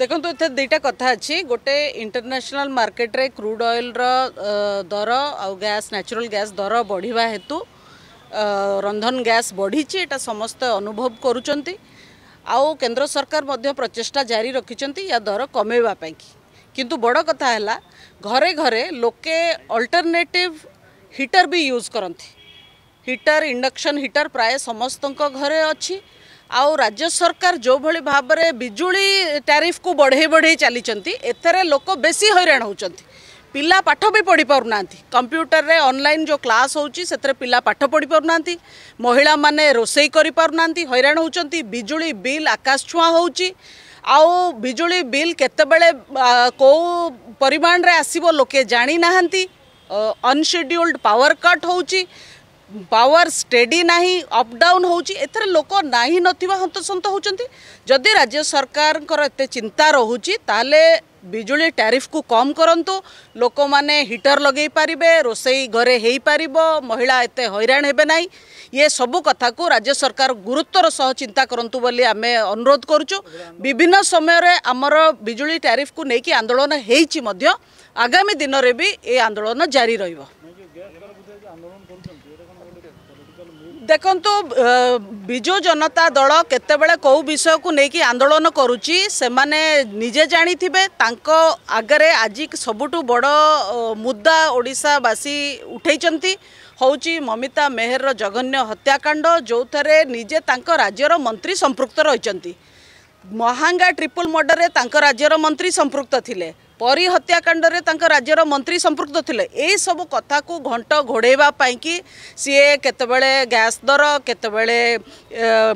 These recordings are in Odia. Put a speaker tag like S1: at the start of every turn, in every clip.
S1: দেখুন এতে দুইটা কথা আছে গোটে ইন্টরন্যাশনাল মার্কেটরে ক্রুড অয়েলর দর আউ গ্যাস ন্যাচুরাল গ্যাস দর বড়া হেতু রন্ধন গ্যাস বড়িছি এটা সমস্ত অনুভব করুচার আউ কেন্দ্র সরকার মধ্যে প্রচেষ্টা জারি রাখিছেন ইয়া দর কমাইবা পাই কিন্তু বড় কথা হল ঘরে ঘরে লোকে অল্টরনেটিভ হিটর বি ইউজ করতে হিটর ইন্ডকশন হিটর প্রায় সমস্ত ঘরে অছি ଆଉ ରାଜ୍ୟ ସରକାର ଯେଉଁଭଳି ଭାବରେ ବିଜୁଳି ଟ୍ୟାରିଫ୍କୁ ବଢ଼େଇ ବଢ଼େଇ ଚାଲିଛନ୍ତି ଏଥିରେ ଲୋକ ବେଶୀ ହଇରାଣ ହେଉଛନ୍ତି ପିଲା ପାଠ ବି ପଢ଼ିପାରୁନାହାନ୍ତି କମ୍ପ୍ୟୁଟରରେ ଅନଲାଇନ୍ ଯେଉଁ କ୍ଲାସ୍ ହେଉଛି ସେଥିରେ ପିଲା ପାଠ ପଢ଼ିପାରୁନାହାନ୍ତି ମହିଳାମାନେ ରୋଷେଇ କରିପାରୁନାହାନ୍ତି ହଇରାଣ ହେଉଛନ୍ତି ବିଜୁଳି ବିଲ୍ ଆକାଶ ଛୁଆଁ ହେଉଛି ଆଉ ବିଜୁଳି ବିଲ୍ କେତେବେଳେ କେଉଁ ପରିମାଣରେ ଆସିବ ଲୋକେ ଜାଣିନାହାନ୍ତି ଅନସେଡ୍ୟୁଲ୍ଡ ପାୱାର କଟ୍ ହେଉଛି ପାୱାର ଷ୍ଟେଡ଼ି ନାହିଁ ଅପଡାଉନ୍ ହେଉଛି ଏଥିରେ ଲୋକ ନାହିଁ ନଥିବା ହନ୍ତସନ୍ତ ହେଉଛନ୍ତି ଯଦି ରାଜ୍ୟ ସରକାରଙ୍କର ଏତେ ଚିନ୍ତା ରହୁଛି ତାହେଲେ ବିଜୁଳି ଟ୍ୟାରିଫ୍କୁ କମ୍ କରନ୍ତୁ ଲୋକମାନେ ହିଟର୍ ଲଗାଇ ପାରିବେ ରୋଷେଇ ଘରେ ହୋଇପାରିବ ମହିଳା ଏତେ ହଇରାଣ ହେବେ ନାହିଁ ଇଏ ସବୁ କଥାକୁ ରାଜ୍ୟ ସରକାର ଗୁରୁତ୍ୱର ସହ ଚିନ୍ତା କରନ୍ତୁ ବୋଲି ଆମେ ଅନୁରୋଧ କରୁଛୁ ବିଭିନ୍ନ ସମୟରେ ଆମର ବିଜୁଳି ଟ୍ୟାରିଫ୍କୁ ନେଇକି ଆନ୍ଦୋଳନ ହେଇଛି ମଧ୍ୟ ଆଗାମୀ ଦିନରେ ବି ଏ ଆନ୍ଦୋଳନ ଜାରି ରହିବ ଦେଖନ୍ତୁ ବିଜୁ ଜନତା ଦଳ କେତେବେଳେ କେଉଁ ବିଷୟକୁ ନେଇକି ଆନ୍ଦୋଳନ କରୁଛି ସେମାନେ ନିଜେ ଜାଣିଥିବେ ତାଙ୍କ ଆଗରେ ଆଜି ସବୁଠୁ ବଡ଼ ମୁଦା ଓଡ଼ିଶାବାସୀ ଉଠେଇଛନ୍ତି ହେଉଛି ମମିତା ମେହେରର ଜଘନ୍ୟ ହତ୍ୟାକାଣ୍ଡ ଯେଉଁଥିରେ ନିଜେ ତାଙ୍କ ରାଜ୍ୟର ମନ୍ତ୍ରୀ ସମ୍ପୃକ୍ତ ରହିଛନ୍ତି ମହାଙ୍ଗା ଟ୍ରିପୁଲ୍ ମର୍ଡ଼ରରେ ତାଙ୍କ ରାଜ୍ୟର ମନ୍ତ୍ରୀ ସମ୍ପୃକ୍ତ ଥିଲେ ପରି ହତ୍ୟାକାଣ୍ଡରେ ତାଙ୍କ ରାଜ୍ୟର ମନ୍ତ୍ରୀ ସମ୍ପୃକ୍ତ ଥିଲେ ଏହିସବୁ କଥାକୁ ଘଣ୍ଟ ଘୋଡ଼େଇବା ପାଇଁକି ସିଏ କେତେବେଳେ ଗ୍ୟାସ୍ ଦର କେତେବେଳେ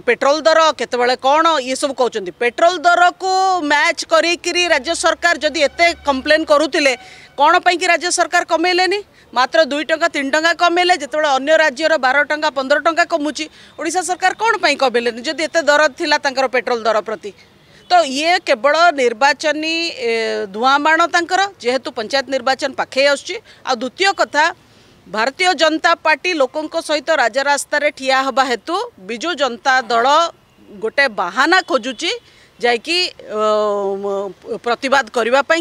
S1: ପେଟ୍ରୋଲ ଦର କେତେବେଳେ କ'ଣ ଇଏସବୁ କହୁଛନ୍ତି ପେଟ୍ରୋଲ ଦରକୁ ମ୍ୟାଚ୍ କରିକିରି ରାଜ୍ୟ ସରକାର ଯଦି ଏତେ କମ୍ପ୍ଲେନ୍ କରୁଥିଲେ କ'ଣ ପାଇଁକି ରାଜ୍ୟ ସରକାର କମେଇଲେନି ମାତ୍ର ଦୁଇ ଟଙ୍କା ତିନି ଟଙ୍କା କମେଇଲେ ଯେତେବେଳେ ଅନ୍ୟ ରାଜ୍ୟର ବାର ଟଙ୍କା ପନ୍ଦର ଟଙ୍କା କମୁଛି ଓଡ଼ିଶା ସରକାର କ'ଣ ପାଇଁ କମେଇଲେନି ଯଦି ଏତେ ଦର ଥିଲା ତାଙ୍କର ପେଟ୍ରୋଲ ଦର ପ୍ରତି तो ये केवल निर्वाचन बाण धूआबाण जेहेतु पंचायत निर्वाचन पखे आसय कथा भारतीय जनता पार्टी लोकों सहित राजरास्त ठिया हवा हेतु विजु जनता दल गोटे बाहाना खोजुची जा प्रतिवाद करने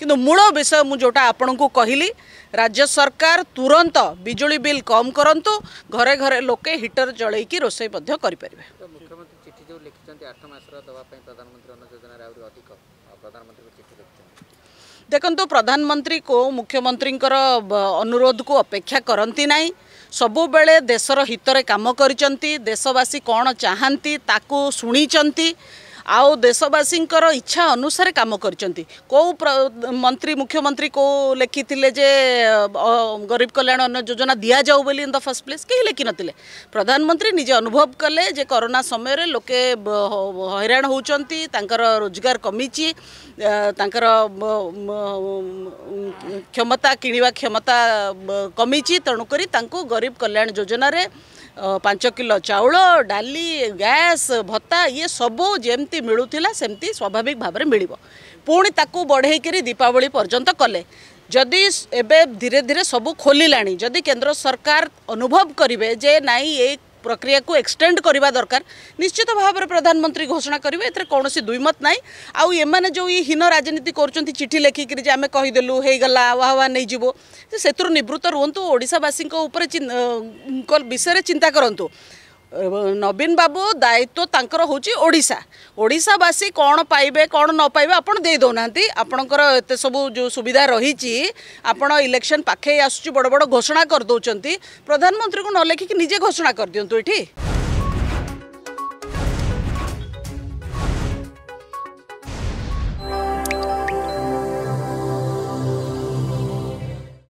S1: कि मूल विषय मुझे जोटा आपण को कहली राज्य सरकार तुरंत बिजुली बिल कम करूँ घरे घरे लोके हिटर चलईकी करें କହିଛନ୍ତି ଆଠ ମାସର ଦେବା ପାଇଁ ପ୍ରଧାନମନ୍ତ୍ରୀ ଅନ୍ନ ଯୋଜନାରେ ଆହୁରି ଅଧିକ ପ୍ରଧାନମନ୍ତ୍ରୀଙ୍କୁ ଚିଠି ଲେଖିଛନ୍ତି ଦେଖନ୍ତୁ ପ୍ରଧାନମନ୍ତ୍ରୀ କେଉଁ ମୁଖ୍ୟମନ୍ତ୍ରୀଙ୍କର ଅନୁରୋଧକୁ ଅପେକ୍ଷା କରନ୍ତି ନାହିଁ ସବୁବେଳେ ଦେଶର ହିତରେ କାମ କରିଛନ୍ତି ଦେଶବାସୀ କ'ଣ ଚାହାନ୍ତି ତାକୁ ଶୁଣିଛନ୍ତି ଆଉ ଦେଶବାସୀଙ୍କର ଇଚ୍ଛା ଅନୁସାରେ କାମ କରିଛନ୍ତି କେଉଁ ମନ୍ତ୍ରୀ ମୁଖ୍ୟମନ୍ତ୍ରୀ କେଉଁ ଲେଖିଥିଲେ ଯେ ଗରିବ କଲ୍ୟାଣ ଅନ୍ୟ ଯୋଜନା ଦିଆଯାଉ ବୋଲି ଇନ୍ ଦ ଫାର୍ଷ୍ଟ ପ୍ଲେସ୍ କେହି ଲେଖିନଥିଲେ ପ୍ରଧାନମନ୍ତ୍ରୀ ନିଜେ ଅନୁଭବ କଲେ ଯେ କରୋନା ସମୟରେ ଲୋକେ ହଇରାଣ ହେଉଛନ୍ତି ତାଙ୍କର ରୋଜଗାର କମିଛି ତାଙ୍କର କ୍ଷମତା କିଣିବା କ୍ଷମତା କମିଛି ତେଣୁକରି ତାଙ୍କୁ ଗରିବ କଲ୍ୟାଣ ଯୋଜନାରେ ପାଞ୍ଚ କିଲୋ ଚାଉଳ ଡାଲି ଗ୍ୟାସ୍ ଭତ୍ତା ଇଏ ସବୁ ଯେମିତି ମିଳୁଥିଲା ସେମିତି ସ୍ୱାଭାବିକ ଭାବରେ ମିଳିବ ପୁଣି ତାକୁ ବଢ଼େଇକରି ଦୀପାବଳି ପର୍ଯ୍ୟନ୍ତ କଲେ ଯଦି ଏବେ ଧୀରେ ଧୀରେ ସବୁ ଖୋଲିଲାଣି ଯଦି କେନ୍ଦ୍ର ସରକାର ଅନୁଭବ କରିବେ ଯେ ନାଇଁ ଏଇ ପ୍ରକ୍ରିୟାକୁ ଏକ୍ସଟେଣ୍ଡ କରିବା ଦରକାର ନିଶ୍ଚିତ ଭାବରେ ପ୍ରଧାନମନ୍ତ୍ରୀ ଘୋଷଣା କରିବେ ଏଥିରେ କୌଣସି ଦୁଇମତ ନାହିଁ ଆଉ ଏମାନେ ଯେଉଁ ଇଏ ହୀନ ରାଜନୀତି କରୁଛନ୍ତି ଚିଠି ଲେଖିକିରି ଯେ ଆମେ କହିଦେଲୁ ହେଇଗଲା ଆହ୍ୱା ଆହ୍ୱା ନେଇଯିବ ସେଥିରୁ ନିବୃତ୍ତ ରୁହନ୍ତୁ ଓଡ଼ିଶାବାସୀଙ୍କ ଉପରେ ବିଷୟରେ ଚିନ୍ତା କରନ୍ତୁ ନବୀନ ବାବୁ ଦାୟିତ୍ୱ ତାଙ୍କର ହେଉଛି ଓଡ଼ିଶା ଓଡ଼ିଶାବାସୀ କ'ଣ ପାଇବେ କ'ଣ ନ ପାଇବେ ଆପଣ ଦେଇ ଦେଉନାହାନ୍ତି ଆପଣଙ୍କର ଏତେ ସବୁ ଯେଉଁ ସୁବିଧା ରହିଛି ଆପଣ ଇଲେକ୍ସନ୍ ପାଖେଇ ଆସୁଛି ବଡ଼ ବଡ଼ ଘୋଷଣା କରିଦେଉଛନ୍ତି ପ୍ରଧାନମନ୍ତ୍ରୀଙ୍କୁ ନ ଲେଖିକି ନିଜେ ଘୋଷଣା କରିଦିଅନ୍ତୁ ଏଠି